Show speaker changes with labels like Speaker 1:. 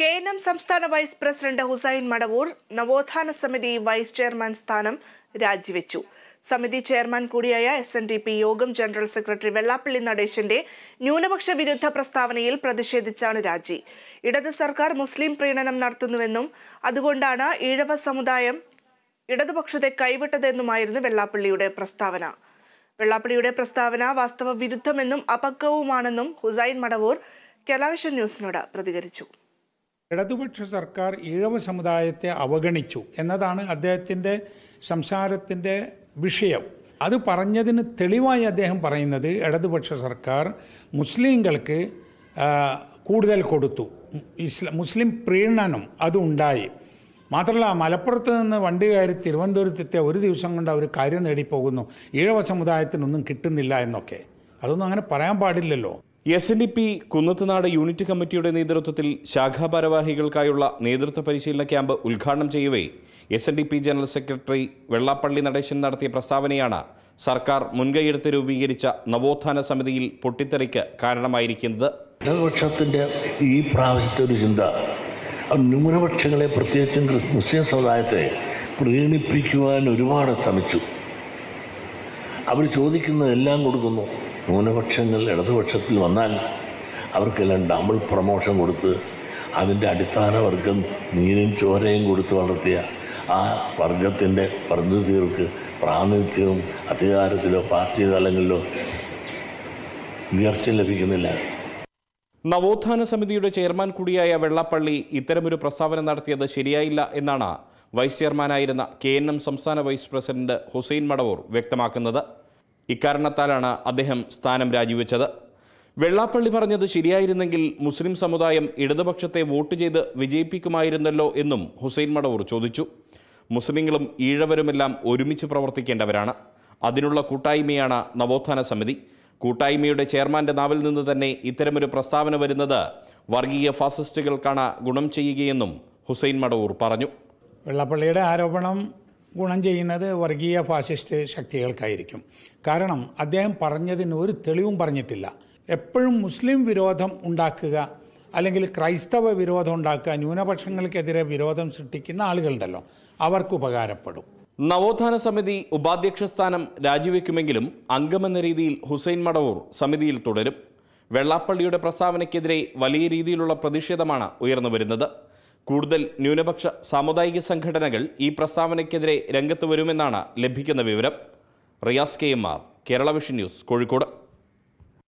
Speaker 1: K N M സംസ്ഥാന vice president Hussain Madavoor നവോത്ഥാന സമിതി വൈസ് ചെയർമാൻ സ്ഥാനം രാജിവെച്ചു സമിതി ചെയർമാൻ കൂടിയായ എസ് എൻ ഡി പി യോഗം ജനറൽ സെക്രട്ടറി വെള്ളാപ്പള്ളി നടേശന്റെ ന്യൂനപക്ഷ വിരുദ്ധ പ്രസ്താവനയിൽ പ്രതിഷേധിച്ചാണ് രാജി ഇടത് സർക്കാർ മുസ്ലിം പ്രീണനം നടത്തുന്നുവെന്നും അതുകൊണ്ടാണ് ഈഴവ സമുദായം ഇടതുപക്ഷത്തെ കൈവിട്ടതെന്നുമായിരുന്നു വെള്ളാപ്പള്ളിയുടെ പ്രസ്താവന വെള്ളാപ്പള്ളിയുടെ പ്രസ്താവന വാസ്തവ വിരുദ്ധമെന്നും അപക്വവുമാണെന്നും ഹുസൈൻ മടവൂർ കലാവിഷൻ ന്യൂസിനോട് പ്രതികരിച്ചു
Speaker 2: ഇടതുപക്ഷ സർക്കാർ ഈഴവ സമുദായത്തെ അവഗണിച്ചു എന്നതാണ് അദ്ദേഹത്തിൻ്റെ സംസാരത്തിൻ്റെ വിഷയം അത് പറഞ്ഞതിന് തെളിവായി അദ്ദേഹം പറയുന്നത് ഇടതുപക്ഷ സർക്കാർ മുസ്ലിങ്ങൾക്ക് കൂടുതൽ കൊടുത്തു ഇസ്ലാം മുസ്ലിം പ്രീണനം അതുണ്ടായി മാത്രമല്ല മലപ്പുറത്ത് നിന്ന് വണ്ടി കയറി തിരുവനന്തപുരത്തെ ഒരു ദിവസം കൊണ്ട് അവർ കാര്യം നേടിപ്പോകുന്നു ഈഴവ സമുദായത്തിനൊന്നും കിട്ടുന്നില്ല എന്നൊക്കെ അതൊന്നും അങ്ങനെ പറയാൻ പാടില്ലല്ലോ S N D P Kunnathunad unit കമ്മിറ്റിയുടെ നേതൃത്വത്തിൽ ശാഖാ
Speaker 3: ഭാരവാഹികൾക്കായുള്ള നേതൃത്വ പരിശീലന ക്യാമ്പ് ഉദ്ഘാടനം ചെയ്യവേ S N D P general secretary Vellappally Natesan നടത്തിയ പ്രസ്താവനയാണ് സർക്കാർ മുൻകൈയെടുത്ത് രൂപീകരിച്ച നവോത്ഥാന സമിതിയിൽ പൊട്ടിത്തെറിക്ക് കാരണമായിരിക്കുന്നത്
Speaker 4: ഇടതുപക്ഷത്തിൻ്റെ ഈ പ്രാവശ്യത്തെ ഒരു ചിന്ത ന്യൂനപക്ഷങ്ങളെ പ്രത്യേകിച്ചും മുസ്ലിം സമുദായത്തെ പ്രീണിപ്പിക്കുവാൻ ഒരുപാട് ശ്രമിച്ചു അവർ ചോദിക്കുന്നതെല്ലാം കൊടുക്കുന്നു ന്യൂനപക്ഷങ്ങൾ ഇടതുപക്ഷത്തിൽ വന്നാൽ അവർക്കെല്ലാം ഡബിൾ പ്രൊമോഷൻ കൊടുത്ത് അതിൻ്റെ അടിസ്ഥാന വർഗം നീരും ചോരയും കൊടുത്ത് വളർത്തിയ ആ വർഗത്തിൻ്റെ പ്രതിനിധികൾക്ക് പ്രാതിനിധ്യവും അധികാരത്തിലോ പാർട്ടി തലങ്ങളിലോ ഉയർച്ച ലഭിക്കുന്നില്ല നവോത്ഥാന സമിതിയുടെ ചെയർമാൻ കൂടിയായ
Speaker 3: വെള്ളാപ്പള്ളി ഇത്തരമൊരു പ്രസ്താവന നടത്തിയത് ശരിയായില്ല എന്നാണ് വൈസ് ചെയർമാനായിരുന്ന കെ എൻ എം സംസ്ഥാന വൈസ് പ്രസിഡന്റ് ഹുസൈൻ മടവൂർ വ്യക്തമാക്കുന്നത് ഇക്കാരണത്താലാണ് അദ്ദേഹം സ്ഥാനം രാജിവെച്ചത് വെള്ളാപ്പള്ളി പറഞ്ഞത് ശരിയായിരുന്നെങ്കിൽ മുസ്ലിം സമുദായം ഇടതുപക്ഷത്തെ വോട്ട് ചെയ്ത് വിജയിപ്പിക്കുമായിരുന്നല്ലോ എന്നും ഹുസൈൻ മടവൂർ ചോദിച്ചു മുസ്ലിങ്ങളും ഈഴവരുമെല്ലാം ഒരുമിച്ച് പ്രവർത്തിക്കേണ്ടവരാണ് അതിനുള്ള കൂട്ടായ്മയാണ് നവോത്ഥാന സമിതി കൂട്ടായ്മയുടെ ചെയർമാന്റെ നാവിൽ നിന്ന് തന്നെ ഇത്തരമൊരു പ്രസ്താവന വരുന്നത് വർഗീയ ഫാസിസ്റ്റുകൾക്കാണ് ഗുണം ചെയ്യുകയെന്നും ഹുസൈൻ മടവൂർ പറഞ്ഞു
Speaker 2: വെള്ളപ്പള്ളിയുടെ ആരോപണം ഗുണം ചെയ്യുന്നത് വർഗീയ ഫാസിസ്റ്റ് ശക്തികൾക്കായിരിക്കും കാരണം അദ്ദേഹം പറഞ്ഞതിന് ഒരു തെളിവും പറഞ്ഞിട്ടില്ല എപ്പോഴും മുസ്ലിം വിരോധം ഉണ്ടാക്കുക അല്ലെങ്കിൽ ക്രൈസ്തവ വിരോധം ഉണ്ടാക്കുക ന്യൂനപക്ഷങ്ങൾക്കെതിരെ വിരോധം സൃഷ്ടിക്കുന്ന ആളുകളുണ്ടല്ലോ അവർക്ക് ഉപകാരപ്പെടും
Speaker 3: നവോത്ഥാന സമിതി ഉപാധ്യക്ഷ സ്ഥാനം രാജിവെക്കുമെങ്കിലും അംഗമെന്ന രീതിയിൽ ഹുസൈൻ മടവൂർ സമിതിയിൽ തുടരും വെള്ളാപ്പള്ളിയുടെ പ്രസ്താവനയ്ക്കെതിരെ വലിയ രീതിയിലുള്ള പ്രതിഷേധമാണ് ഉയർന്നു വരുന്നത് കൂടുതൽ ന്യൂനപക്ഷ സാമുദായിക സംഘടനകൾ ഈ പ്രസ്താവനയ്ക്കെതിരെ രംഗത്ത് വരുമെന്നാണ് ലഭിക്കുന്ന വിവരം Riyas K M R Kerala vision news Kozhikode